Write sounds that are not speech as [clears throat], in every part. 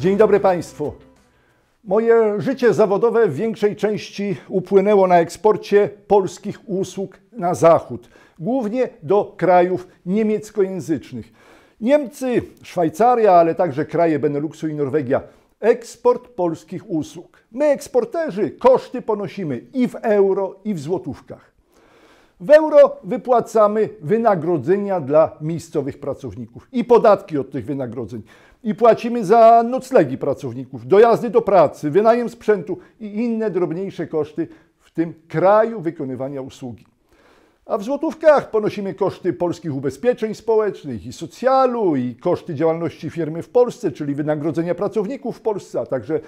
Dzień dobry Państwu. Moje życie zawodowe w większej części upłynęło na eksporcie polskich usług na zachód, głównie do krajów niemieckojęzycznych. Niemcy, Szwajcaria, ale także kraje Beneluxu i Norwegia. Eksport polskich usług. My, eksporterzy, koszty ponosimy i w euro, i w złotówkach. W euro wypłacamy wynagrodzenia dla miejscowych pracowników i podatki od tych wynagrodzeń i płacimy za noclegi pracowników, dojazdy do pracy, wynajem sprzętu i inne drobniejsze koszty w tym kraju wykonywania usługi. A w złotówkach ponosimy koszty polskich ubezpieczeń społecznych i socjalu i koszty działalności firmy w Polsce, czyli wynagrodzenia pracowników w Polsce, a także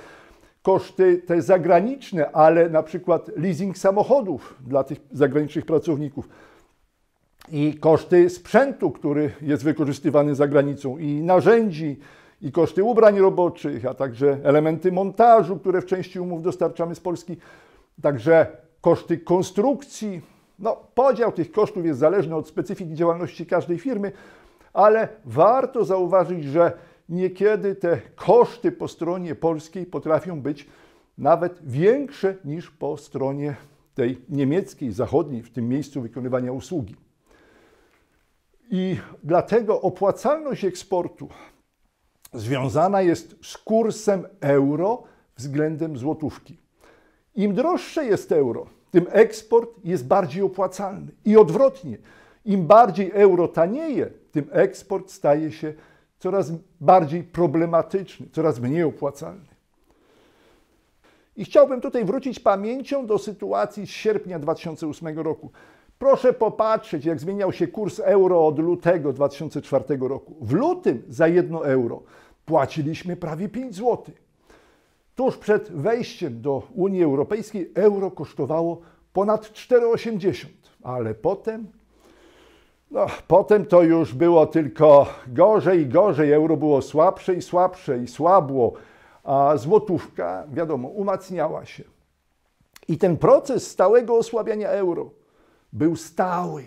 koszty te zagraniczne, ale na przykład leasing samochodów dla tych zagranicznych pracowników i koszty sprzętu, który jest wykorzystywany za granicą i narzędzi, i koszty ubrań roboczych, a także elementy montażu, które w części umów dostarczamy z Polski, także koszty konstrukcji. No, podział tych kosztów jest zależny od specyfiki działalności każdej firmy, ale warto zauważyć, że niekiedy te koszty po stronie polskiej potrafią być nawet większe niż po stronie tej niemieckiej, zachodniej, w tym miejscu wykonywania usługi. I dlatego opłacalność eksportu związana jest z kursem euro względem złotówki. Im droższe jest euro, tym eksport jest bardziej opłacalny. I odwrotnie, im bardziej euro tanieje, tym eksport staje się coraz bardziej problematyczny, coraz mniej opłacalny. I chciałbym tutaj wrócić pamięcią do sytuacji z sierpnia 2008 roku. Proszę popatrzeć, jak zmieniał się kurs euro od lutego 2004 roku. W lutym za 1 euro płaciliśmy prawie 5 zł. Tuż przed wejściem do Unii Europejskiej euro kosztowało ponad 4,80, ale potem, no, potem to już było tylko gorzej i gorzej. Euro było słabsze i słabsze i słabło, a złotówka, wiadomo, umacniała się. I ten proces stałego osłabiania euro był stały.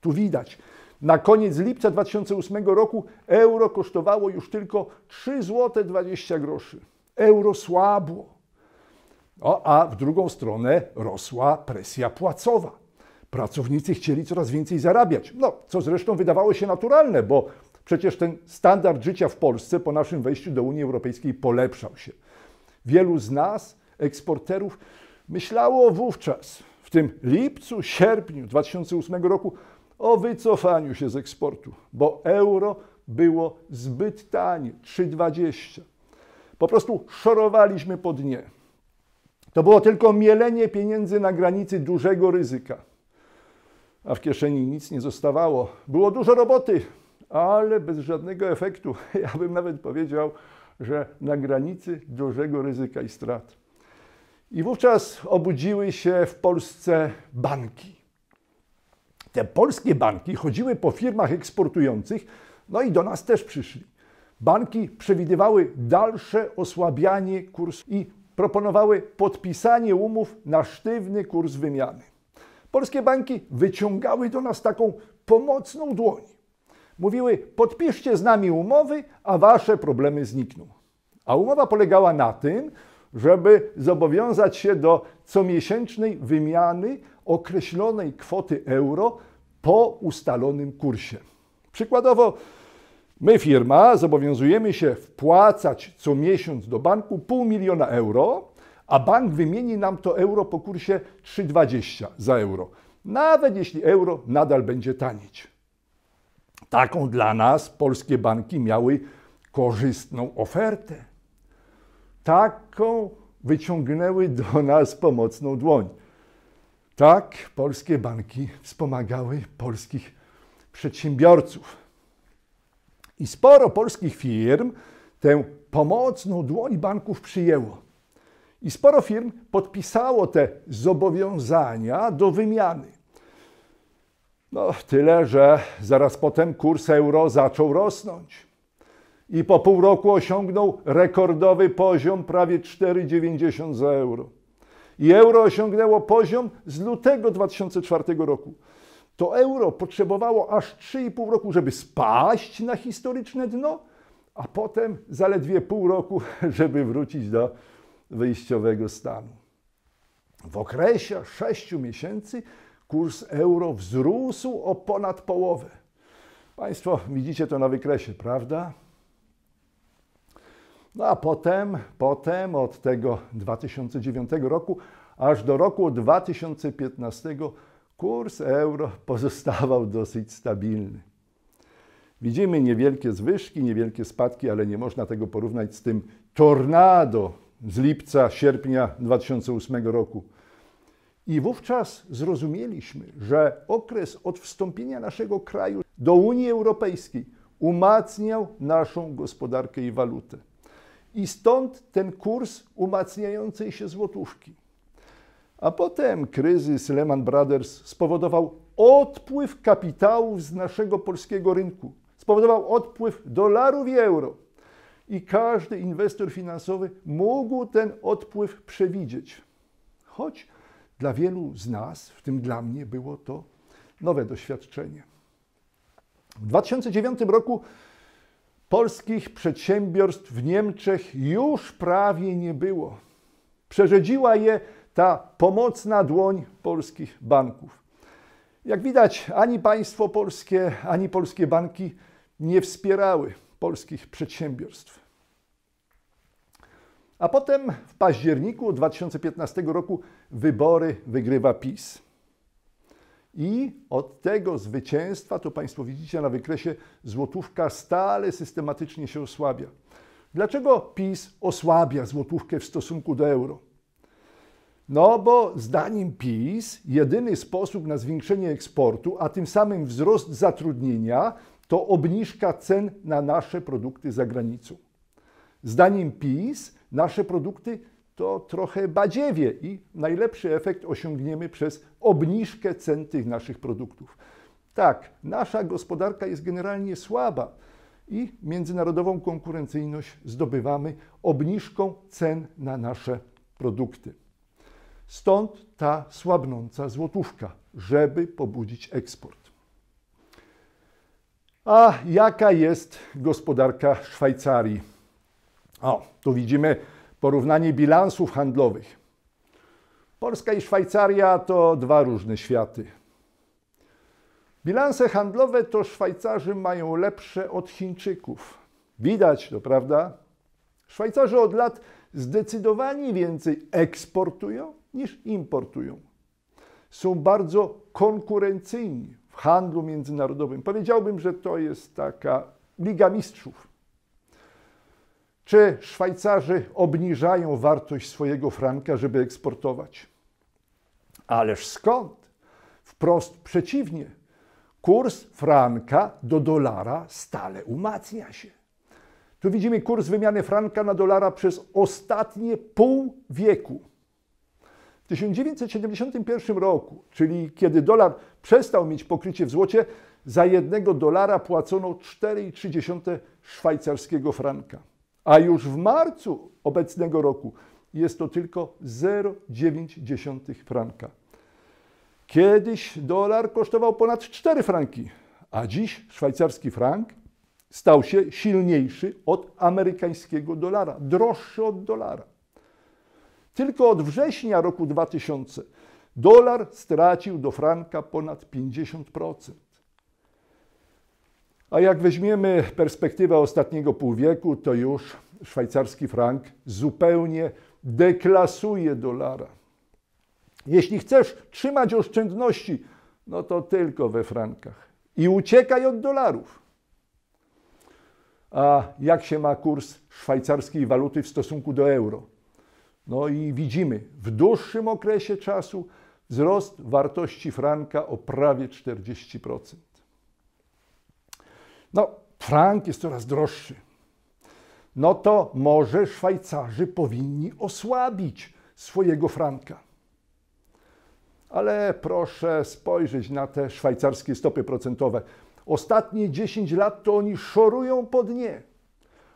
Tu widać, na koniec lipca 2008 roku euro kosztowało już tylko 3,20 zł groszy. Euro słabło. O, no, a w drugą stronę rosła presja płacowa. Pracownicy chcieli coraz więcej zarabiać. No, co zresztą wydawało się naturalne, bo przecież ten standard życia w Polsce po naszym wejściu do Unii Europejskiej polepszał się. Wielu z nas, eksporterów, myślało wówczas, w tym lipcu, sierpniu 2008 roku, o wycofaniu się z eksportu, bo euro było zbyt tanie 3,20. Po prostu szorowaliśmy po dnie. To było tylko mielenie pieniędzy na granicy dużego ryzyka. A w kieszeni nic nie zostawało. Było dużo roboty, ale bez żadnego efektu. [laughs] Ja bym nawet powiedział, że na granicy dużego ryzyka i strat. I wówczas obudziły się w Polsce banki te polskie banki chodziły po firmach eksportujących, no i do nas też przyszli. Banki przewidywały dalsze osłabianie kursu i proponowały podpisanie umów na sztywny kurs wymiany. Polskie banki wyciągały do nas taką pomocną dłoń. Mówiły: podpiszcie z nami umowy, a wasze problemy znikną. A umowa polegała na tym, żeby zobowiązać się do comiesięcznej wymiany określonej kwoty euro po ustalonym kursie. Przykładowo, my, firma, zobowiązujemy się wpłacać co miesiąc do banku pół miliona euro, a bank wymieni nam to euro po kursie 3,20 za euro, nawet jeśli euro nadal będzie tanieć. Taką dla nas polskie banki miały korzystną ofertę taką wyciągnęły do nas pomocną dłoń. Tak polskie banki wspomagały polskich przedsiębiorców. I sporo polskich firm tę pomocną dłoń banków przyjęło. I sporo firm podpisało te zobowiązania do wymiany. No, tyle, że zaraz potem kurs euro zaczął rosnąć i po pół roku osiągnął rekordowy poziom prawie 4,90 za euro. I euro osiągnęło poziom z lutego 2004 roku. To euro potrzebowało aż 3,5 roku, żeby spaść na historyczne dno, a potem zaledwie pół roku, [laughs] żeby wrócić do wyjściowego stanu. W okresie 6 miesięcy kurs euro wzrósł o ponad połowę. Państwo widzicie to na wykresie, prawda? No a potem, potem od tego 2009 roku aż do roku 2015 kurs euro pozostawał [laughs] dosyć stabilny. Widzimy niewielkie zwyżki, niewielkie spadki, ale nie można tego porównać z tym tornado z lipca, sierpnia 2008 roku. I wówczas zrozumieliśmy, że okres od wstąpienia naszego kraju do Unii Europejskiej umacniał naszą gospodarkę i walutę. I stąd ten kurs umacniającej się złotówki. A potem kryzys Lehman Brothers spowodował odpływ kapitałów z naszego polskiego rynku. Spowodował odpływ dolarów i euro. I każdy inwestor finansowy mógł ten odpływ przewidzieć. Choć dla wielu z nas, w tym dla mnie, było to nowe doświadczenie. W 2009 roku polskich przedsiębiorstw w Niemczech już prawie nie było. Przerzedziła je ta pomocna dłoń polskich banków. Jak widać, ani państwo polskie, ani polskie banki nie wspierały polskich przedsiębiorstw. A potem w październiku 2015 roku wybory wygrywa PiS. I od tego zwycięstwa, to Państwo widzicie na wykresie, złotówka stale systematycznie się osłabia. Dlaczego PiS osłabia złotówkę w stosunku do euro? No bo zdaniem PiS jedyny sposób na zwiększenie eksportu, a tym samym wzrost zatrudnienia, to obniżka cen na nasze produkty za granicą. Zdaniem PiS nasze produkty to trochę badziewie i najlepszy efekt osiągniemy przez obniżkę cen tych naszych produktów. Tak, nasza gospodarka jest generalnie słaba i międzynarodową konkurencyjność zdobywamy obniżką cen na nasze produkty. Stąd ta słabnąca złotówka, żeby pobudzić eksport. A jaka jest gospodarka Szwajcarii? O, tu widzimy porównanie bilansów handlowych. Polska i Szwajcaria to dwa różne światy. Bilanse handlowe to Szwajcarzy mają lepsze od Chińczyków. Widać to, prawda? Szwajcarzy od lat zdecydowanie więcej eksportują niż importują. Są bardzo konkurencyjni w handlu międzynarodowym. Powiedziałbym, że to jest taka liga mistrzów. Czy Szwajcarzy obniżają wartość swojego franka, żeby eksportować? Ależ skąd? Wprost przeciwnie. Kurs franka do dolara stale umacnia się. Tu widzimy kurs wymiany franka na dolara przez ostatnie pół wieku. W 1971 roku, czyli kiedy dolar przestał mieć pokrycie w złocie, za jednego dolara płacono 4,3 szwajcarskiego franka a już w marcu obecnego roku jest to tylko 0,9 franka. Kiedyś dolar kosztował ponad 4 franki, a dziś szwajcarski frank stał się silniejszy od amerykańskiego dolara, droższy od dolara. Tylko od września roku 2000 dolar stracił do franka ponad 50%. A jak weźmiemy perspektywę ostatniego półwieku, to już szwajcarski frank zupełnie deklasuje dolara. Jeśli chcesz trzymać oszczędności, no to tylko we frankach. I uciekaj od dolarów. A jak się ma kurs szwajcarskiej waluty w stosunku do euro? No i widzimy, w dłuższym okresie czasu wzrost wartości franka o prawie 40% no frank jest coraz droższy, no to może Szwajcarzy powinni osłabić swojego franka. Ale proszę spojrzeć na te szwajcarskie stopy procentowe. Ostatnie 10 lat to oni szorują po dnie.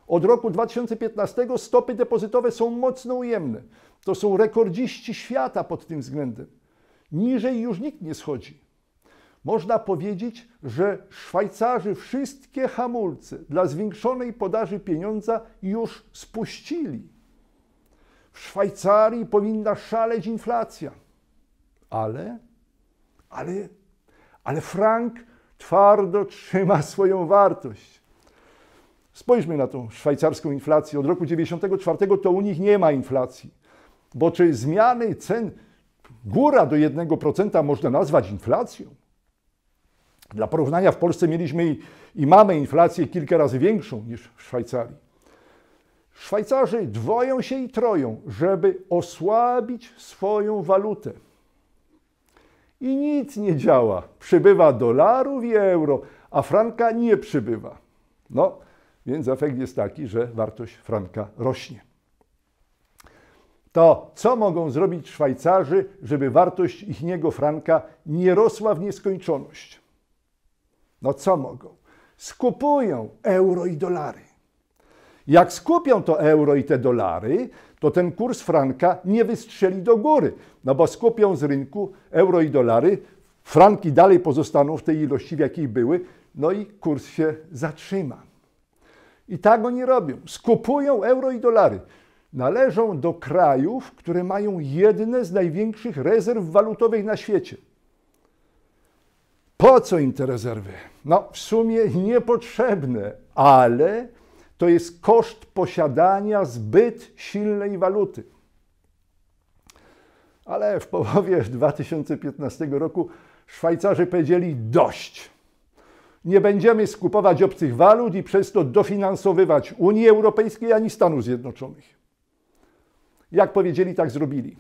Od roku 2015 stopy depozytowe są mocno ujemne. To są rekordziści świata pod tym względem. Niżej już nikt nie schodzi. Można powiedzieć, że Szwajcarzy wszystkie hamulce dla zwiększonej podaży pieniądza już spuścili. W Szwajcarii powinna szaleć inflacja. Ale, ale, ale frank twardo trzyma [laughs] swoją wartość. Spójrzmy na tą szwajcarską inflację. Od roku 1994 to u nich nie ma inflacji, bo czy zmiany cen góra do 1% można nazwać inflacją? Dla porównania w Polsce mieliśmy i, i mamy inflację kilka razy większą niż w Szwajcarii. Szwajcarzy dwoją się i troją, żeby osłabić swoją walutę. I nic nie działa. Przybywa dolarów i euro, a franka nie przybywa. No, więc efekt jest taki, że wartość franka rośnie. To co mogą zrobić Szwajcarzy, żeby wartość ich niego franka nie rosła w nieskończoność? No co mogą? Skupują euro i dolary. Jak skupią to euro i te dolary, to ten kurs franka nie wystrzeli do góry, no bo skupią z rynku euro i dolary, franki dalej pozostaną w tej ilości, w jakiej były, no i kurs się zatrzyma. I tak oni robią. Skupują euro i dolary. Należą do krajów, które mają jedne z największych rezerw walutowych na świecie. Po co im te rezerwy? No, w sumie niepotrzebne, ale to jest koszt posiadania zbyt silnej waluty. Ale w połowie 2015 [laughs] roku Szwajcarzy powiedzieli dość. Nie będziemy skupować obcych walut i przez to dofinansowywać Unii Europejskiej ani Stanów Zjednoczonych. Jak powiedzieli, tak zrobili.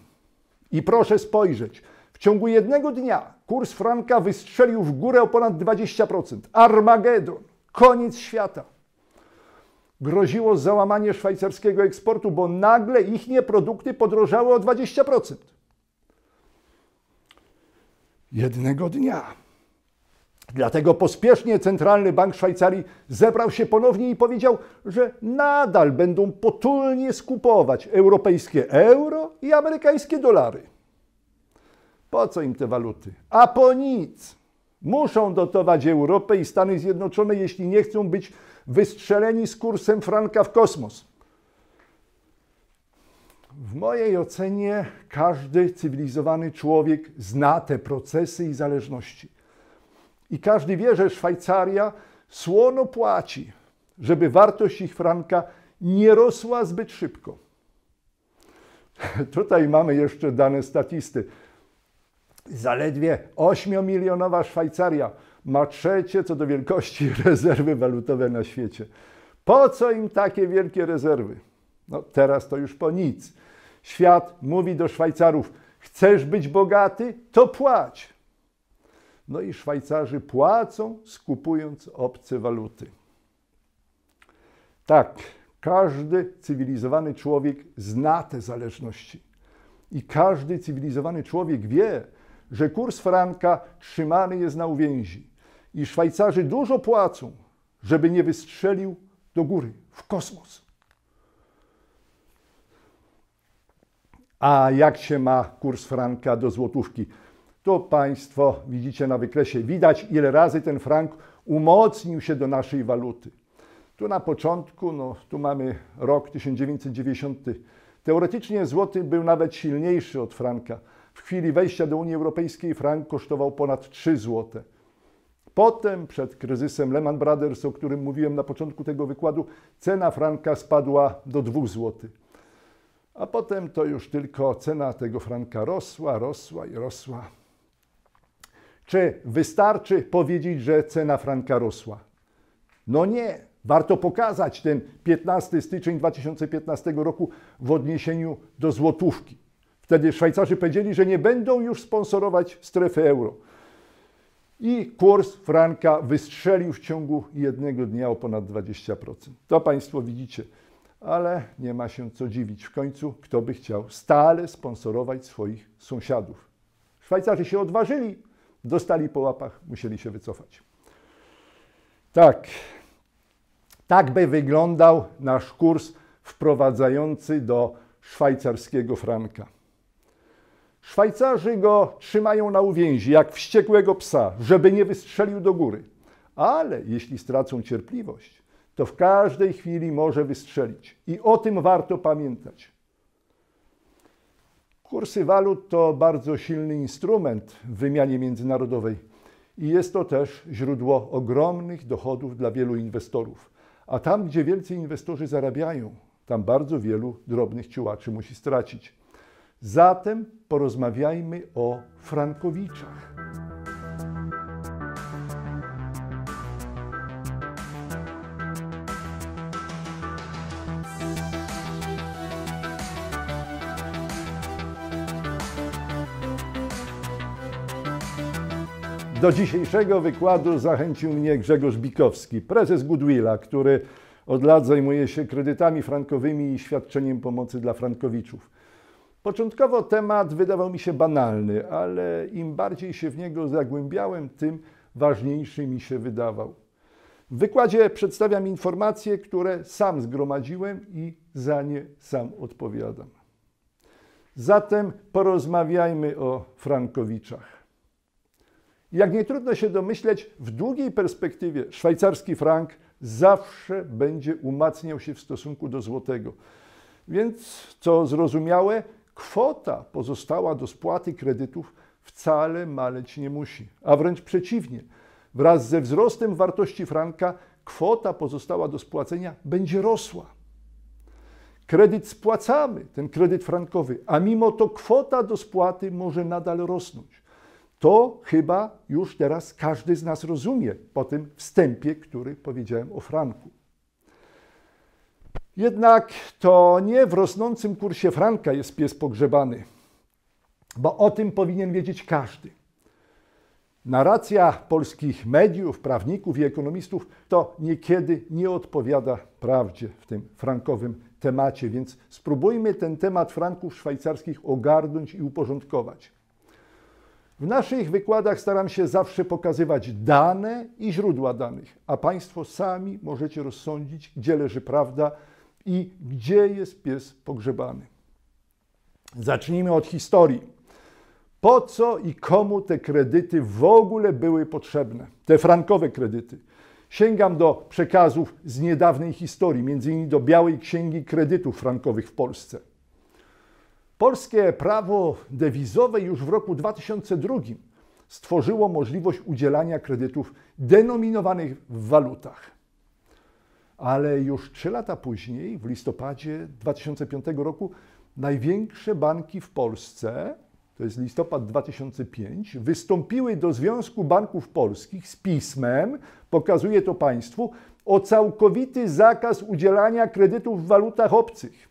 I proszę spojrzeć, w ciągu jednego dnia kurs franka wystrzelił w górę o ponad 20%. Armagedon, koniec świata. Groziło załamanie szwajcarskiego eksportu, bo nagle ich produkty podrożały o 20%. Jednego dnia. Dlatego pospiesznie Centralny Bank Szwajcarii zebrał się ponownie i powiedział, że nadal będą potulnie skupować europejskie euro i amerykańskie dolary. Po co im te waluty? A po nic. Muszą dotować Europę i Stany Zjednoczone, jeśli nie chcą być wystrzeleni z kursem franka w kosmos. W mojej ocenie każdy cywilizowany człowiek zna te procesy i zależności. I każdy wie, że Szwajcaria słono płaci, żeby wartość ich franka nie rosła zbyt szybko. [laughs] Tutaj mamy jeszcze dane statystyki Zaledwie 8-milionowa Szwajcaria ma trzecie co do wielkości [laughs] rezerwy walutowe na świecie. Po co im takie wielkie rezerwy? No teraz to już po nic. Świat mówi do Szwajcarów: chcesz być bogaty, to płać. No i Szwajcarzy płacą, skupując obce waluty. Tak, każdy cywilizowany człowiek zna te zależności. I każdy cywilizowany człowiek wie, że kurs franka trzymany jest na uwięzi i Szwajcarzy dużo płacą, żeby nie wystrzelił do góry, w kosmos. A jak się ma kurs franka do złotówki? To Państwo widzicie na wykresie, widać ile razy ten frank umocnił się do naszej waluty. Tu na początku, no tu mamy rok 1990. Teoretycznie złoty był nawet silniejszy od franka, w chwili wejścia do Unii Europejskiej frank kosztował ponad 3 zł. Potem, przed kryzysem Lehman Brothers, o którym mówiłem na początku tego wykładu, cena franka spadła do 2 zł. A potem to już tylko cena tego franka rosła, rosła i rosła. Czy wystarczy powiedzieć, że cena franka rosła? No nie. Warto pokazać ten 15 styczeń 2015 roku w odniesieniu do złotówki. Wtedy Szwajcarzy powiedzieli, że nie będą już sponsorować strefy euro. I kurs franka wystrzelił w ciągu jednego dnia o ponad 20%. To Państwo widzicie. Ale nie ma się co dziwić. W końcu kto by chciał stale sponsorować swoich sąsiadów? Szwajcarzy się odważyli, dostali po łapach, musieli się wycofać. Tak, tak by wyglądał nasz kurs wprowadzający do szwajcarskiego franka. Szwajcarzy go trzymają na uwięzi, jak wściekłego psa, żeby nie wystrzelił do góry. Ale jeśli stracą cierpliwość, to w każdej chwili może wystrzelić. I o tym warto pamiętać. Kursy walut to bardzo silny instrument w wymianie międzynarodowej i jest to też źródło ogromnych dochodów dla wielu inwestorów. A tam, gdzie wielcy inwestorzy zarabiają, tam bardzo wielu drobnych ciułaczy musi stracić. Zatem porozmawiajmy o Frankowiczach. Do dzisiejszego wykładu zachęcił mnie Grzegorz Bikowski, prezes Goodwilla, który od lat zajmuje się kredytami frankowymi i świadczeniem pomocy dla frankowiczów. Początkowo temat wydawał mi się banalny, ale im bardziej się w niego zagłębiałem, tym ważniejszy mi się wydawał. W wykładzie przedstawiam informacje, które sam zgromadziłem i za nie sam odpowiadam. Zatem porozmawiajmy o frankowiczach. Jak nie trudno się domyśleć, w długiej perspektywie szwajcarski frank zawsze będzie umacniał się w stosunku do złotego. Więc, co zrozumiałe, Kwota pozostała do spłaty kredytów wcale maleć nie musi, a wręcz przeciwnie. Wraz ze wzrostem wartości franka kwota pozostała do spłacenia będzie rosła. Kredyt spłacamy, ten kredyt frankowy, a mimo to kwota do spłaty może nadal rosnąć. To chyba już teraz każdy z nas rozumie po tym wstępie, który powiedziałem o franku. Jednak to nie w rosnącym kursie franka jest pies pogrzebany, bo o tym powinien wiedzieć każdy. Narracja polskich mediów, prawników i ekonomistów to niekiedy nie odpowiada prawdzie w tym frankowym temacie, więc spróbujmy ten temat franków szwajcarskich ogarnąć i uporządkować. W naszych wykładach staram się zawsze pokazywać dane i źródła danych, a Państwo sami możecie rozsądzić, gdzie leży prawda, i gdzie jest pies pogrzebany. Zacznijmy od historii. Po co i komu te kredyty w ogóle były potrzebne? Te frankowe kredyty. Sięgam do przekazów z niedawnej historii, m.in. do Białej Księgi Kredytów Frankowych w Polsce. Polskie prawo dewizowe już w roku 2002 stworzyło możliwość udzielania kredytów denominowanych w walutach ale już trzy lata później, w listopadzie 2005 roku, największe banki w Polsce, to jest listopad 2005, wystąpiły do Związku Banków Polskich z pismem, pokazuję to Państwu, o całkowity zakaz udzielania kredytów w walutach obcych.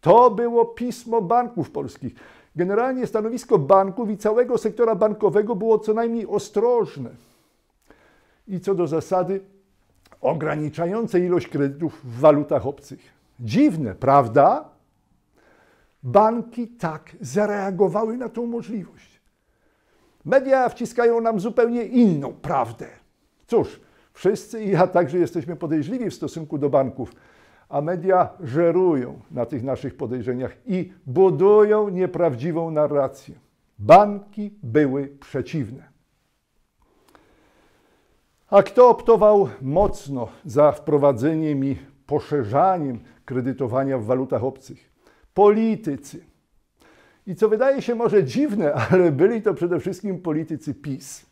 To było pismo banków polskich. Generalnie stanowisko banków i całego sektora bankowego było co najmniej ostrożne. I co do zasady, ograniczające ilość kredytów w walutach obcych. Dziwne, prawda? Banki tak zareagowały na tą możliwość. Media wciskają nam zupełnie inną prawdę. Cóż, wszyscy i ja także jesteśmy podejrzliwi w stosunku do banków, a media żerują na tych naszych podejrzeniach i budują nieprawdziwą narrację. Banki były przeciwne. A kto optował mocno za wprowadzeniem i poszerzaniem kredytowania w walutach obcych? Politycy. I co wydaje się może dziwne, [laughs] ale byli to przede wszystkim politycy PiS.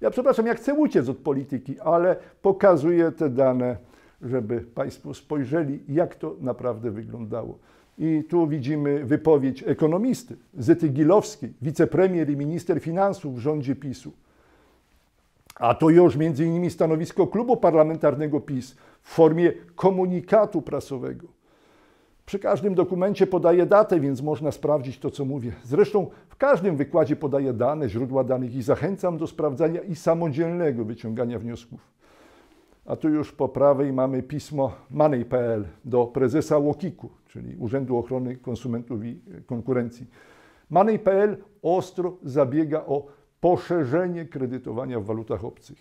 Ja przepraszam, ja chcę uciec od polityki, ale pokazuję te dane, żeby Państwo spojrzeli, jak to naprawdę wyglądało. I tu widzimy wypowiedź ekonomisty Zyty Gilowskiej, wicepremier i minister finansów w rządzie PiSu. A to już między innymi stanowisko klubu parlamentarnego PiS w formie komunikatu prasowego. Przy każdym dokumencie podaję datę, więc można sprawdzić to, co mówię. Zresztą w każdym wykładzie podaję dane, źródła danych i zachęcam do sprawdzania i samodzielnego wyciągania wniosków. A tu już po prawej mamy pismo money.pl do prezesa Łokiku, czyli Urzędu Ochrony Konsumentów i Konkurencji. Money.pl ostro zabiega o poszerzenie kredytowania w walutach obcych.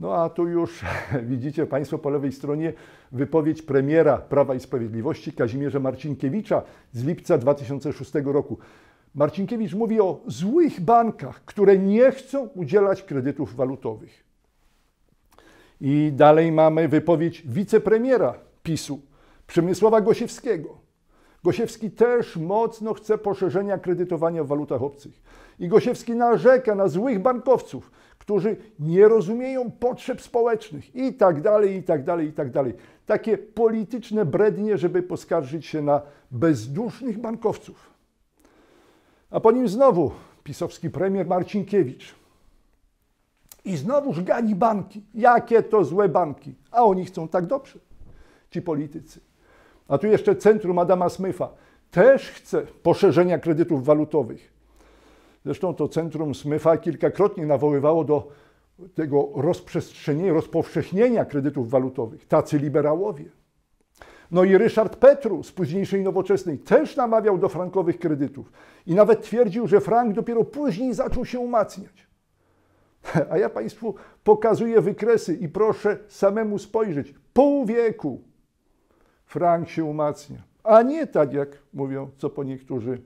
No a tu już [laughs] widzicie Państwo po lewej stronie wypowiedź premiera Prawa i Sprawiedliwości Kazimierza Marcinkiewicza z lipca 2006 roku. Marcinkiewicz mówi o złych bankach, które nie chcą udzielać kredytów walutowych. I dalej mamy wypowiedź wicepremiera PiSu Przemysława Gosiewskiego. Gosiewski też mocno chce poszerzenia kredytowania w walutach obcych. I Gosiewski narzeka na złych bankowców, którzy nie rozumieją potrzeb społecznych i tak dalej, i tak dalej, i tak dalej. Takie polityczne brednie, żeby poskarżyć się na bezdusznych bankowców. A po nim znowu pisowski premier Marcinkiewicz. I znowuż gani banki. Jakie to złe banki. A oni chcą tak dobrze, ci politycy. A tu jeszcze centrum Adama Smyfa. Też chce poszerzenia kredytów walutowych. Zresztą to centrum Smyfa kilkakrotnie nawoływało do tego rozprzestrzenienia, rozpowszechnienia kredytów walutowych. Tacy liberałowie. No i Ryszard Petru z późniejszej nowoczesnej też namawiał do frankowych kredytów i nawet twierdził, że frank dopiero później zaczął się umacniać. [laughs] A ja Państwu pokazuję wykresy i proszę samemu spojrzeć. Pół wieku frank się umacnia, a nie tak jak mówią co po niektórzy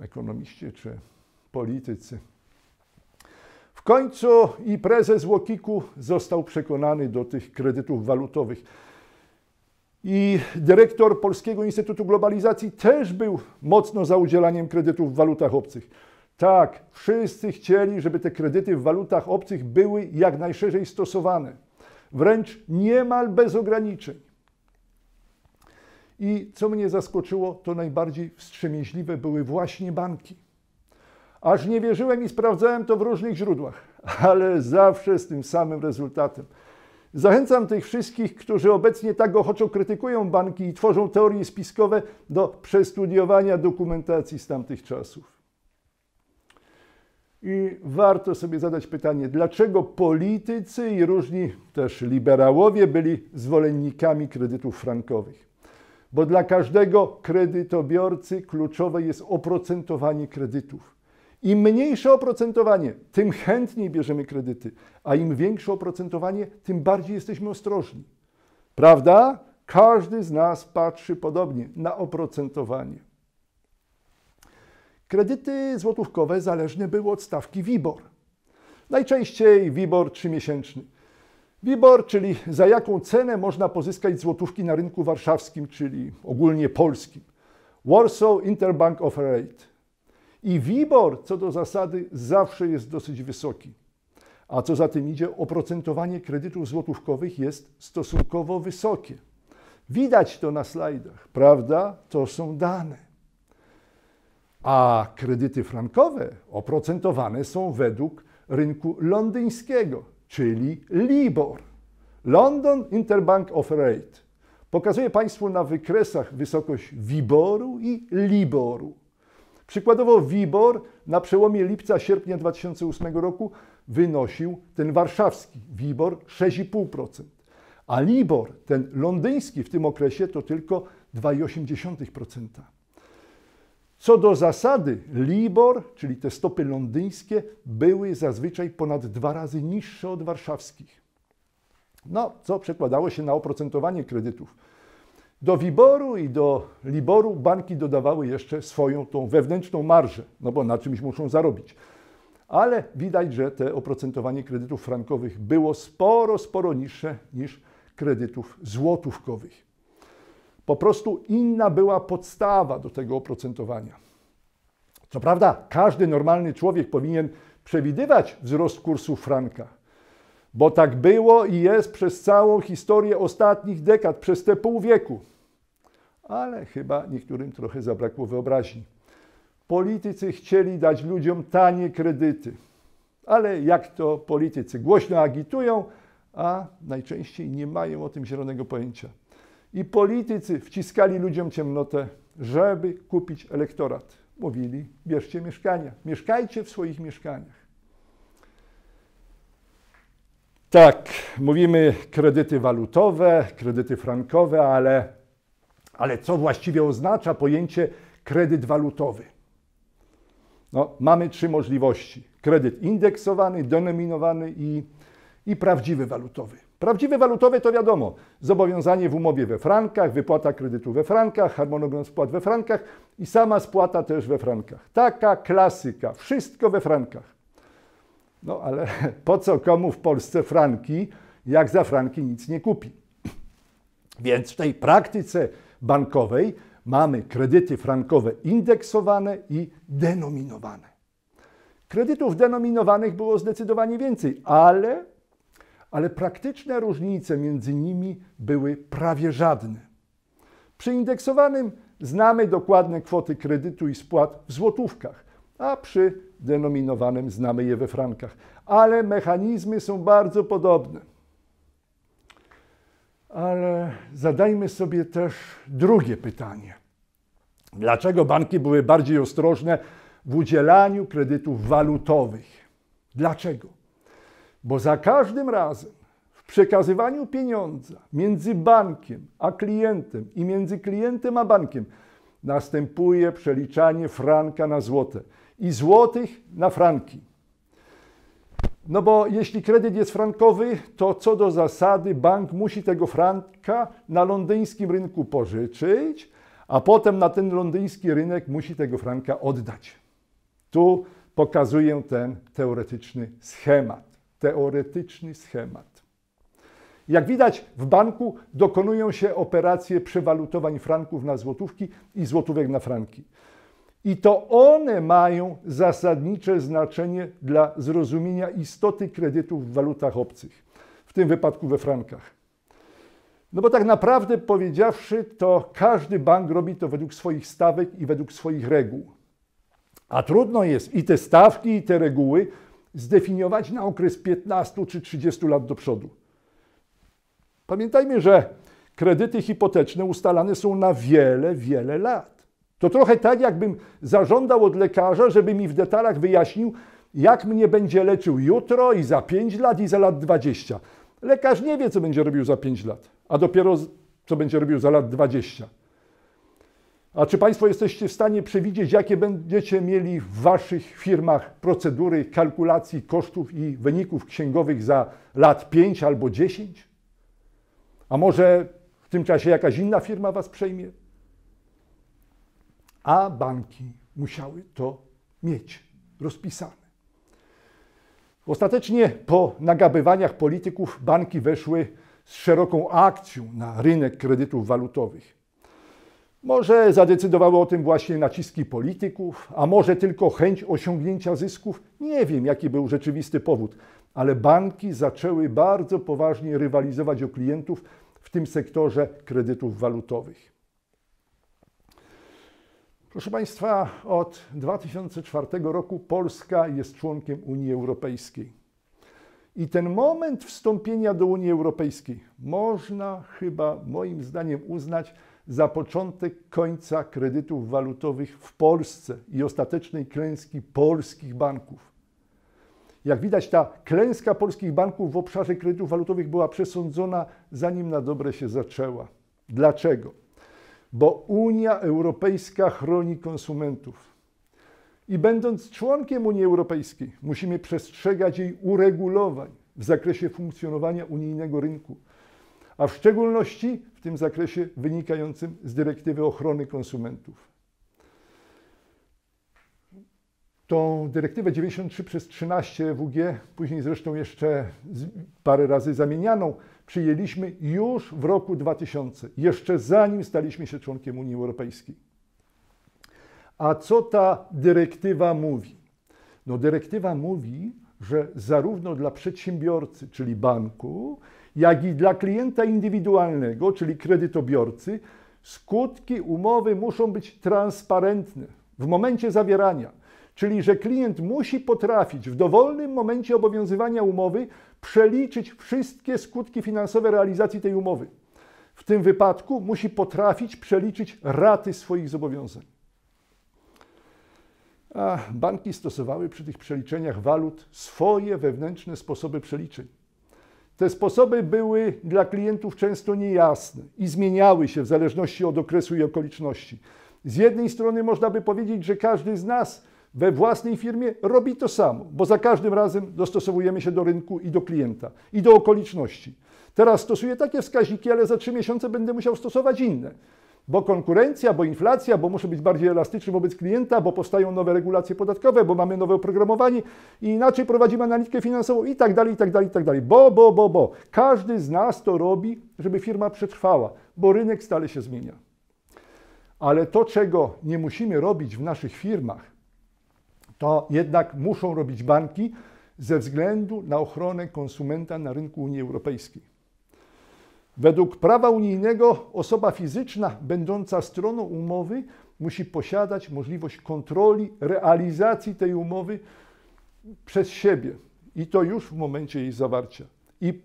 ekonomiści czy politycy. W końcu i prezes Łokiku został przekonany do tych kredytów walutowych. I dyrektor Polskiego Instytutu Globalizacji też był mocno za udzielaniem kredytów w walutach obcych. Tak, wszyscy chcieli, żeby te kredyty w walutach obcych były jak najszerzej stosowane, wręcz niemal bez ograniczeń. I co mnie zaskoczyło, to najbardziej wstrzemięźliwe były właśnie banki. Aż nie wierzyłem i sprawdzałem to w różnych źródłach, [laughs] ale zawsze z tym samym rezultatem. Zachęcam tych wszystkich, którzy obecnie tak ochoczo krytykują banki i tworzą teorie spiskowe, do przestudiowania dokumentacji z tamtych czasów. I warto sobie zadać pytanie, dlaczego politycy i różni też liberałowie byli zwolennikami kredytów frankowych bo dla każdego kredytobiorcy kluczowe jest oprocentowanie kredytów. Im mniejsze oprocentowanie, tym chętniej bierzemy kredyty, a im większe oprocentowanie, tym bardziej jesteśmy ostrożni. Prawda? Każdy z nas patrzy podobnie na oprocentowanie. Kredyty złotówkowe zależne były od stawki WIBOR. Najczęściej WIBOR 3 miesięczny. WIBOR, czyli za jaką cenę można pozyskać złotówki na rynku warszawskim, czyli ogólnie polskim. Warsaw Interbank Offer Rate. I WIBOR, co do zasady, zawsze jest dosyć wysoki. A co za tym idzie, oprocentowanie kredytów złotówkowych jest stosunkowo wysokie. Widać to na slajdach, prawda? To są dane. A kredyty frankowe oprocentowane są według rynku londyńskiego czyli LIBOR, London Interbank Offer Rate. Pokazuję Państwu na wykresach wysokość WIBORu i LIBORu. Przykładowo WIBOR na przełomie lipca-sierpnia 2008 roku wynosił ten warszawski WIBOR 6,5%, a LIBOR, ten londyński w tym okresie to tylko 2,8%. Co do zasady, LIBOR, czyli te stopy londyńskie, były zazwyczaj ponad dwa razy niższe od warszawskich. No, co przekładało się na oprocentowanie kredytów. Do Wiboru i do Liboru banki dodawały jeszcze swoją tą wewnętrzną marżę, no bo na czymś muszą zarobić. Ale widać, że te oprocentowanie kredytów frankowych było sporo, sporo niższe niż kredytów złotówkowych. Po prostu inna była podstawa do tego oprocentowania. Co prawda, każdy normalny człowiek powinien przewidywać wzrost kursu franka, bo tak było i jest przez całą historię ostatnich dekad, przez te pół wieku. Ale chyba niektórym trochę zabrakło wyobraźni. Politycy chcieli dać ludziom tanie kredyty, ale jak to politycy głośno agitują, a najczęściej nie mają o tym zielonego pojęcia. I politycy wciskali ludziom ciemnotę, żeby kupić elektorat. Mówili, bierzcie mieszkania, mieszkajcie w swoich mieszkaniach. Tak, mówimy kredyty walutowe, kredyty frankowe, ale, ale co właściwie oznacza pojęcie kredyt walutowy? No, mamy trzy możliwości: kredyt indeksowany, denominowany i, i prawdziwy walutowy. Prawdziwe walutowe to wiadomo, zobowiązanie w umowie we frankach, wypłata kredytu we frankach, harmonogram spłat we frankach i sama spłata też we frankach. Taka klasyka, wszystko we frankach. No ale [laughs] po co komu w Polsce franki, jak za franki nic nie kupi? [clears throat] Więc w tej praktyce bankowej mamy kredyty frankowe indeksowane i denominowane. Kredytów denominowanych było zdecydowanie więcej, ale ale praktyczne różnice między nimi były prawie żadne. Przy indeksowanym znamy dokładne kwoty kredytu i spłat w złotówkach, a przy denominowanym znamy je we frankach, ale mechanizmy są bardzo podobne. Ale zadajmy sobie też drugie pytanie. Dlaczego banki były bardziej ostrożne w udzielaniu kredytów walutowych? Dlaczego? Bo za każdym razem w przekazywaniu pieniądza między bankiem a klientem i między klientem a bankiem następuje przeliczanie franka na złote i złotych na franki. No bo jeśli kredyt jest frankowy, to co do zasady bank musi tego franka na londyńskim rynku pożyczyć, a potem na ten londyński rynek musi tego franka oddać. Tu pokazuję ten teoretyczny schemat teoretyczny schemat. Jak widać, w banku dokonują się operacje przewalutowań franków na złotówki i złotówek na franki. I to one mają zasadnicze znaczenie dla zrozumienia istoty kredytów w walutach obcych, w tym wypadku we frankach. No bo tak naprawdę powiedziawszy, to każdy bank robi to według swoich stawek i według swoich reguł. A trudno jest i te stawki, i te reguły zdefiniować na okres 15 czy 30 lat do przodu. Pamiętajmy, że kredyty hipoteczne ustalane są na wiele, wiele lat. To trochę tak, jakbym zażądał od lekarza, żeby mi w detalach wyjaśnił, jak mnie będzie leczył jutro i za 5 lat i za lat 20. Lekarz nie wie, co będzie robił za 5 lat, a dopiero co będzie robił za lat 20. A czy Państwo jesteście w stanie przewidzieć, jakie będziecie mieli w Waszych firmach procedury kalkulacji kosztów i wyników księgowych za lat 5 albo 10? A może w tym czasie jakaś inna firma Was przejmie? A banki musiały to mieć rozpisane. Ostatecznie po nagabywaniach polityków banki weszły z szeroką akcją na rynek kredytów walutowych. Może zadecydowały o tym właśnie naciski polityków, a może tylko chęć osiągnięcia zysków? Nie wiem, jaki był rzeczywisty powód, ale banki zaczęły bardzo poważnie rywalizować o klientów w tym sektorze kredytów walutowych. Proszę Państwa, od 2004 roku Polska jest członkiem Unii Europejskiej. I ten moment wstąpienia do Unii Europejskiej można chyba moim zdaniem uznać, za początek końca kredytów walutowych w Polsce i ostatecznej klęski polskich banków. Jak widać, ta klęska polskich banków w obszarze kredytów walutowych była przesądzona zanim na dobre się zaczęła. Dlaczego? Bo Unia Europejska chroni konsumentów. I będąc członkiem Unii Europejskiej, musimy przestrzegać jej uregulowań w zakresie funkcjonowania unijnego rynku, a w szczególności w tym zakresie wynikającym z dyrektywy ochrony konsumentów. Tą dyrektywę 93 przez 13 WG, później zresztą jeszcze parę razy zamienianą, przyjęliśmy już w roku 2000, jeszcze zanim staliśmy się członkiem Unii Europejskiej. A co ta dyrektywa mówi? No, dyrektywa mówi, że zarówno dla przedsiębiorcy, czyli banku, jak i dla klienta indywidualnego, czyli kredytobiorcy, skutki umowy muszą być transparentne w momencie zawierania. Czyli, że klient musi potrafić w dowolnym momencie obowiązywania umowy przeliczyć wszystkie skutki finansowe realizacji tej umowy. W tym wypadku musi potrafić przeliczyć raty swoich zobowiązań. A banki stosowały przy tych przeliczeniach walut swoje wewnętrzne sposoby przeliczeń. Te sposoby były dla klientów często niejasne i zmieniały się w zależności od okresu i okoliczności. Z jednej strony można by powiedzieć, że każdy z nas we własnej firmie robi to samo, bo za każdym razem dostosowujemy się do rynku i do klienta i do okoliczności. Teraz stosuję takie wskaźniki, ale za trzy miesiące będę musiał stosować inne bo konkurencja, bo inflacja, bo muszę być bardziej elastyczny wobec klienta, bo powstają nowe regulacje podatkowe, bo mamy nowe oprogramowanie i inaczej prowadzimy analitykę finansową i tak dalej, i tak dalej, i tak dalej. Bo, bo, bo, bo. Każdy z nas to robi, żeby firma przetrwała, bo rynek stale się zmienia. Ale to, czego nie musimy robić w naszych firmach, to jednak muszą robić banki ze względu na ochronę konsumenta na rynku Unii Europejskiej. Według prawa unijnego osoba fizyczna będąca stroną umowy musi posiadać możliwość kontroli realizacji tej umowy przez siebie i to już w momencie jej zawarcia i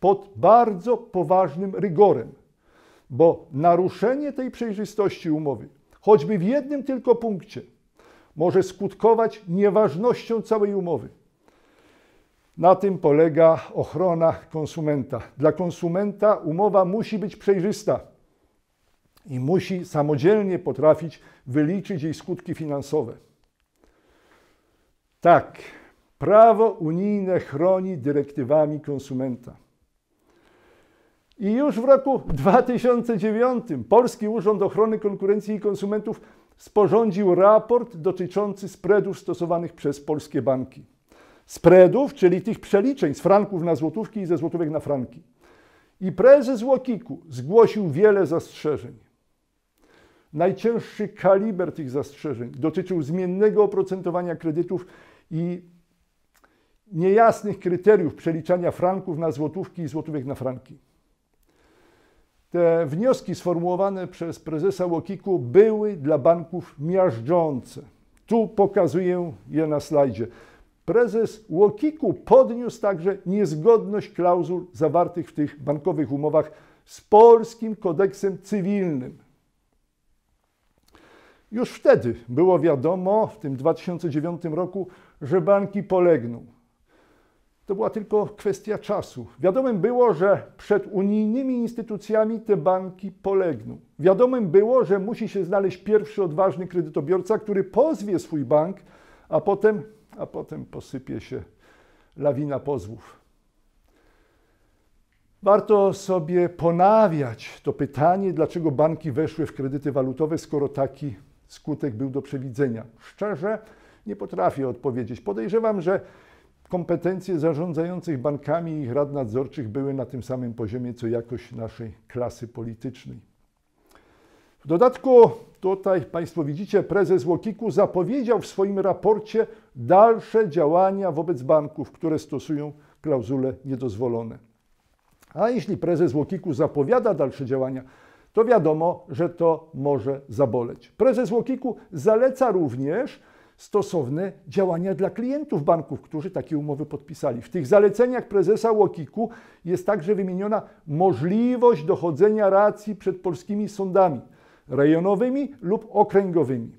pod bardzo poważnym rygorem, bo naruszenie tej przejrzystości umowy, choćby w jednym tylko punkcie, może skutkować nieważnością całej umowy. Na tym polega ochrona konsumenta. Dla konsumenta umowa musi być przejrzysta i musi samodzielnie potrafić wyliczyć jej skutki finansowe. Tak, prawo unijne chroni dyrektywami konsumenta. I już w roku 2009 Polski Urząd Ochrony Konkurencji i Konsumentów sporządził raport dotyczący spreadów stosowanych przez polskie banki spreadów, czyli tych przeliczeń z franków na złotówki i ze złotówek na franki. I prezes Łokiku zgłosił wiele zastrzeżeń. Najcięższy kaliber tych zastrzeżeń dotyczył zmiennego oprocentowania kredytów i niejasnych kryteriów przeliczania franków na złotówki i złotówek na franki. Te wnioski sformułowane przez prezesa Łokiku były dla banków miażdżące. Tu pokazuję je na slajdzie. Prezes Łokiku podniósł także niezgodność klauzul zawartych w tych bankowych umowach z polskim kodeksem cywilnym. Już wtedy było wiadomo, w tym 2009 roku, że banki polegną. To była tylko kwestia czasu. Wiadomym było, że przed unijnymi instytucjami te banki polegną. Wiadomym było, że musi się znaleźć pierwszy odważny kredytobiorca, który pozwie swój bank, a potem a potem posypie się lawina pozwów. Warto sobie ponawiać to pytanie, dlaczego banki weszły w kredyty walutowe, skoro taki skutek był do przewidzenia. Szczerze nie potrafię odpowiedzieć. Podejrzewam, że kompetencje zarządzających bankami i ich rad nadzorczych były na tym samym poziomie co jakość naszej klasy politycznej. W dodatku Tutaj Państwo widzicie, prezes Łokiku zapowiedział w swoim raporcie dalsze działania wobec banków, które stosują klauzule niedozwolone. A jeśli prezes Łokiku zapowiada dalsze działania, to wiadomo, że to może zaboleć. Prezes Łokiku zaleca również stosowne działania dla klientów banków, którzy takie umowy podpisali. W tych zaleceniach prezesa Łokiku jest także wymieniona możliwość dochodzenia racji przed polskimi sądami rejonowymi lub okręgowymi.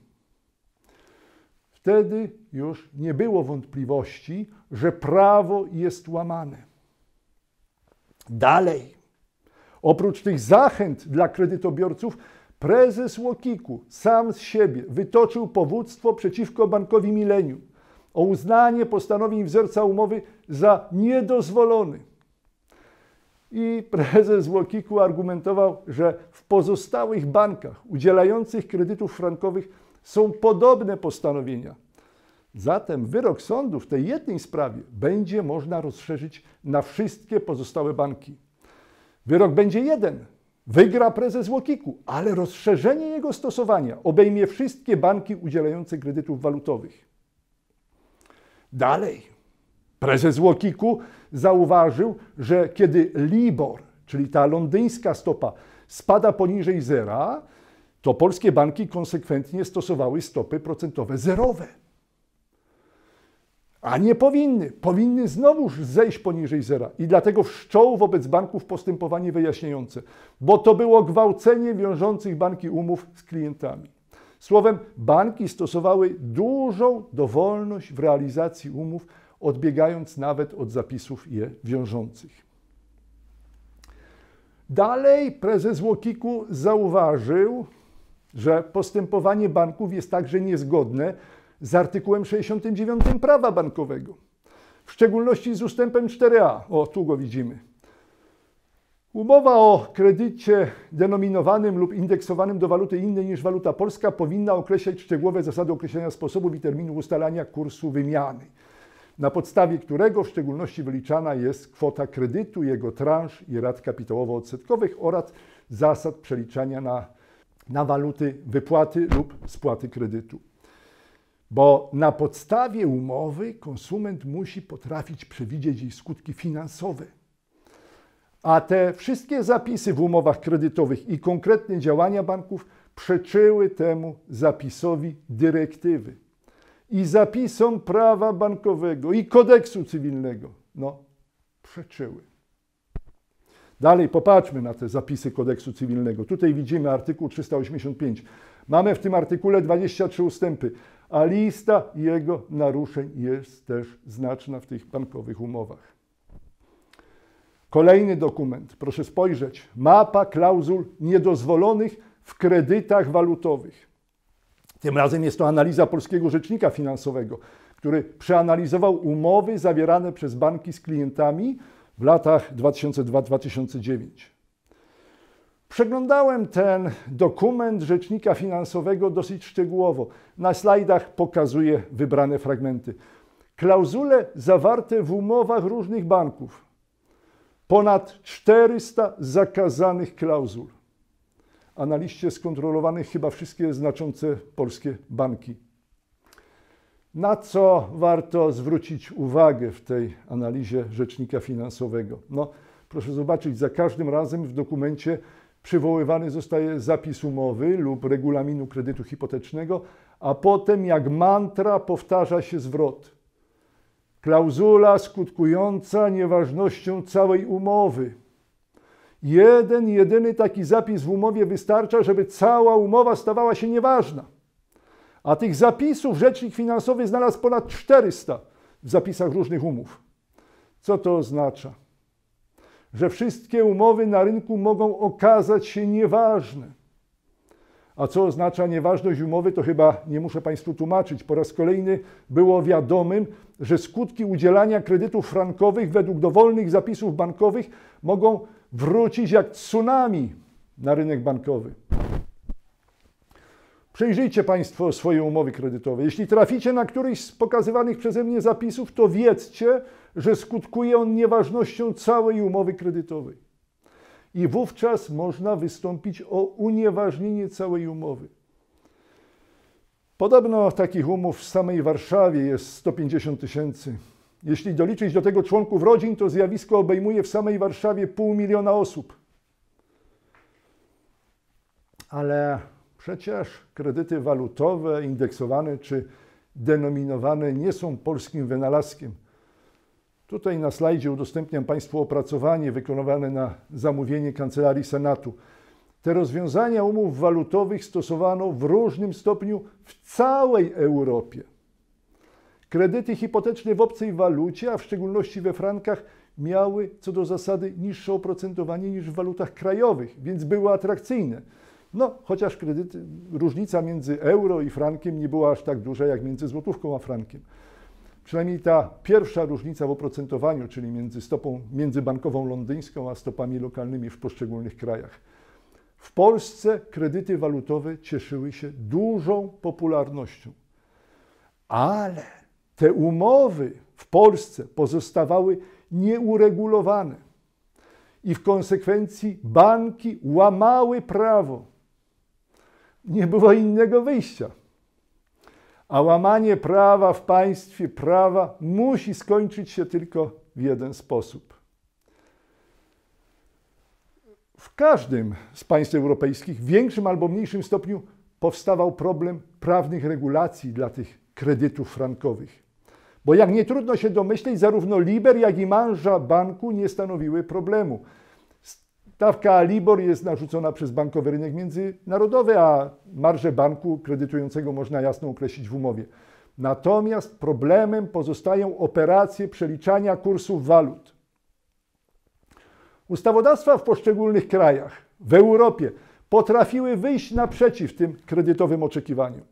Wtedy już nie było wątpliwości, że prawo jest łamane. Dalej, oprócz tych zachęt dla kredytobiorców, prezes Łokiku sam z siebie wytoczył powództwo przeciwko bankowi mileniu o uznanie postanowień wzorca umowy za niedozwolony i prezes Łokiku argumentował, że w pozostałych bankach udzielających kredytów frankowych są podobne postanowienia. Zatem wyrok sądu w tej jednej sprawie będzie można rozszerzyć na wszystkie pozostałe banki. Wyrok będzie jeden. Wygra prezes Łokiku, ale rozszerzenie jego stosowania obejmie wszystkie banki udzielające kredytów walutowych. Dalej, prezes Łokiku zauważył, że kiedy LIBOR, czyli ta londyńska stopa, spada poniżej zera, to polskie banki konsekwentnie stosowały stopy procentowe zerowe. A nie powinny. Powinny znowuż zejść poniżej zera. I dlatego wszczął wobec banków postępowanie wyjaśniające, bo to było gwałcenie wiążących banki umów z klientami. Słowem, banki stosowały dużą dowolność w realizacji umów, odbiegając nawet od zapisów je wiążących. Dalej prezes Łokiku zauważył, że postępowanie banków jest także niezgodne z artykułem 69 prawa bankowego, w szczególności z ustępem 4a. O, tu go widzimy. Umowa o kredycie denominowanym lub indeksowanym do waluty innej niż waluta polska powinna określać szczegółowe zasady określenia sposobów i terminu ustalania kursu wymiany na podstawie którego w szczególności wyliczana jest kwota kredytu, jego transz i rat kapitałowo-odsetkowych oraz zasad przeliczania na, na waluty wypłaty lub spłaty kredytu. Bo na podstawie umowy konsument musi potrafić przewidzieć jej skutki finansowe. A te wszystkie zapisy w umowach kredytowych i konkretne działania banków przeczyły temu zapisowi dyrektywy i zapisom prawa bankowego i kodeksu cywilnego. No, przeczyły. Dalej popatrzmy na te zapisy kodeksu cywilnego. Tutaj widzimy artykuł 385. Mamy w tym artykule 23 ustępy, a lista jego naruszeń jest też znaczna w tych bankowych umowach. Kolejny dokument, proszę spojrzeć, mapa klauzul niedozwolonych w kredytach walutowych. Tym razem jest to analiza polskiego rzecznika finansowego, który przeanalizował umowy zawierane przez banki z klientami w latach 2002-2009. Przeglądałem ten dokument rzecznika finansowego dosyć szczegółowo. Na slajdach pokazuję wybrane fragmenty. Klauzule zawarte w umowach różnych banków. Ponad 400 zakazanych klauzul a na liście skontrolowanych chyba wszystkie znaczące polskie banki. Na co warto zwrócić uwagę w tej analizie rzecznika finansowego? No, proszę zobaczyć, za każdym razem w dokumencie przywoływany zostaje zapis umowy lub regulaminu kredytu hipotecznego, a potem jak mantra powtarza się zwrot. Klauzula skutkująca nieważnością całej umowy. Jeden, jedyny taki zapis w umowie wystarcza, żeby cała umowa stawała się nieważna. A tych zapisów rzecznik finansowy znalazł ponad 400 w zapisach różnych umów. Co to oznacza? Że wszystkie umowy na rynku mogą okazać się nieważne. A co oznacza nieważność umowy, to chyba nie muszę Państwu tłumaczyć. Po raz kolejny było wiadomym, że skutki udzielania kredytów frankowych według dowolnych zapisów bankowych mogą wrócić jak tsunami na rynek bankowy. Przejrzyjcie Państwo swoje umowy kredytowe. Jeśli traficie na któryś z pokazywanych przeze mnie zapisów, to wiedzcie, że skutkuje on nieważnością całej umowy kredytowej i wówczas można wystąpić o unieważnienie całej umowy. Podobno takich umów w samej Warszawie jest 150 tysięcy. Jeśli doliczyć do tego członków rodzin, to zjawisko obejmuje w samej Warszawie pół miliona osób. Ale przecież kredyty walutowe, indeksowane czy denominowane nie są polskim wynalazkiem. Tutaj na slajdzie udostępniam Państwu opracowanie wykonywane na zamówienie Kancelarii Senatu. Te rozwiązania umów walutowych stosowano w różnym stopniu w całej Europie. Kredyty hipoteczne w obcej walucie, a w szczególności we frankach, miały co do zasady niższe oprocentowanie niż w walutach krajowych, więc były atrakcyjne. No, chociaż kredyty, różnica między euro i frankiem nie była aż tak duża jak między złotówką a frankiem. Przynajmniej ta pierwsza różnica w oprocentowaniu, czyli między stopą międzybankową londyńską a stopami lokalnymi w poszczególnych krajach. W Polsce kredyty walutowe cieszyły się dużą popularnością. Ale te umowy w Polsce pozostawały nieuregulowane i w konsekwencji banki łamały prawo. Nie było innego wyjścia. A łamanie prawa w państwie prawa musi skończyć się tylko w jeden sposób. W każdym z państw europejskich, w większym albo mniejszym stopniu, powstawał problem prawnych regulacji dla tych kredytów frankowych. Bo jak nie trudno się domyśleć, zarówno Liber, jak i marża banku nie stanowiły problemu. Stawka LIBOR jest narzucona przez bankowy rynek międzynarodowy, a marże banku kredytującego można jasno określić w umowie. Natomiast problemem pozostają operacje przeliczania kursów walut. Ustawodawstwa w poszczególnych krajach, w Europie, potrafiły wyjść naprzeciw tym kredytowym oczekiwaniom.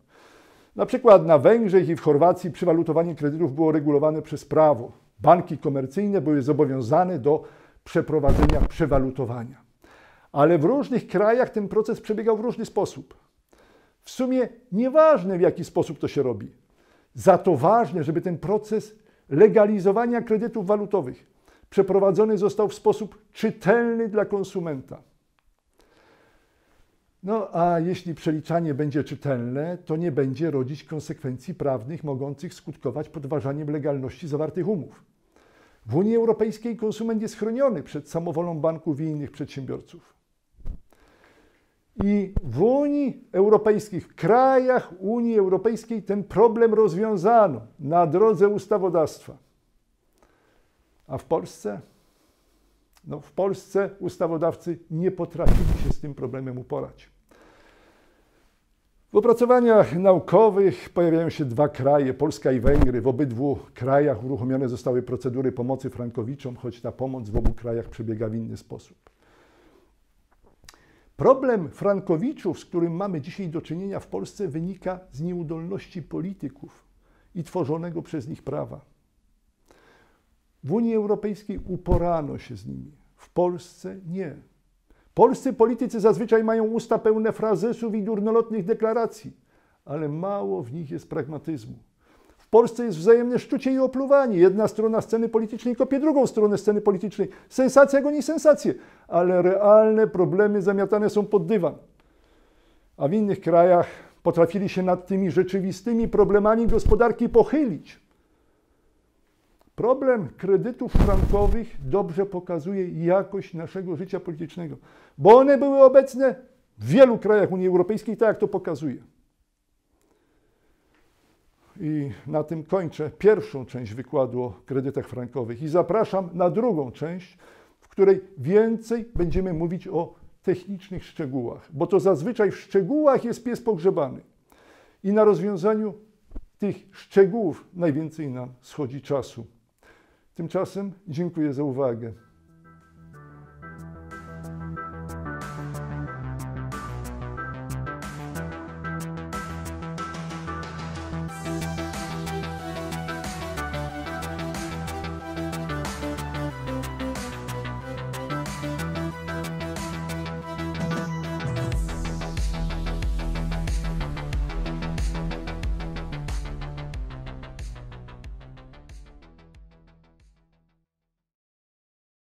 Na przykład na Węgrzech i w Chorwacji przywalutowanie kredytów było regulowane przez prawo. Banki komercyjne były zobowiązane do przeprowadzenia przewalutowania. Ale w różnych krajach ten proces przebiegał w różny sposób. W sumie nieważne w jaki sposób to się robi. Za to ważne, żeby ten proces legalizowania kredytów walutowych przeprowadzony został w sposób czytelny dla konsumenta. No a jeśli przeliczanie będzie czytelne, to nie będzie rodzić konsekwencji prawnych mogących skutkować podważaniem legalności zawartych umów. W Unii Europejskiej konsument jest chroniony przed samowolą banków i innych przedsiębiorców. I w Unii Europejskich, w krajach Unii Europejskiej ten problem rozwiązano na drodze ustawodawstwa. A w Polsce? No, w Polsce ustawodawcy nie potrafili się z tym problemem uporać. W opracowaniach naukowych pojawiają się dwa kraje, Polska i Węgry. W obydwu krajach uruchomione zostały procedury pomocy frankowiczom, choć ta pomoc w obu krajach przebiega w inny sposób. Problem frankowiczów, z którym mamy dzisiaj do czynienia w Polsce, wynika z nieudolności polityków i tworzonego przez nich prawa. W Unii Europejskiej uporano się z nimi, w Polsce nie. Polscy politycy zazwyczaj mają usta pełne frazesów i durnolotnych deklaracji, ale mało w nich jest pragmatyzmu. W Polsce jest wzajemne szczucie i opluwanie. Jedna strona sceny politycznej kopie drugą stronę sceny politycznej. Sensacja goni sensację, ale realne problemy zamiatane są pod dywan. A w innych krajach potrafili się nad tymi rzeczywistymi problemami gospodarki pochylić Problem kredytów frankowych dobrze pokazuje jakość naszego życia politycznego, bo one były obecne w wielu krajach Unii Europejskiej, tak jak to pokazuje. I na tym kończę pierwszą część wykładu o kredytach frankowych i zapraszam na drugą część, w której więcej będziemy mówić o technicznych szczegółach, bo to zazwyczaj w szczegółach jest pies pogrzebany. I na rozwiązaniu tych szczegółów najwięcej nam schodzi czasu. Tymczasem dziękuję za uwagę.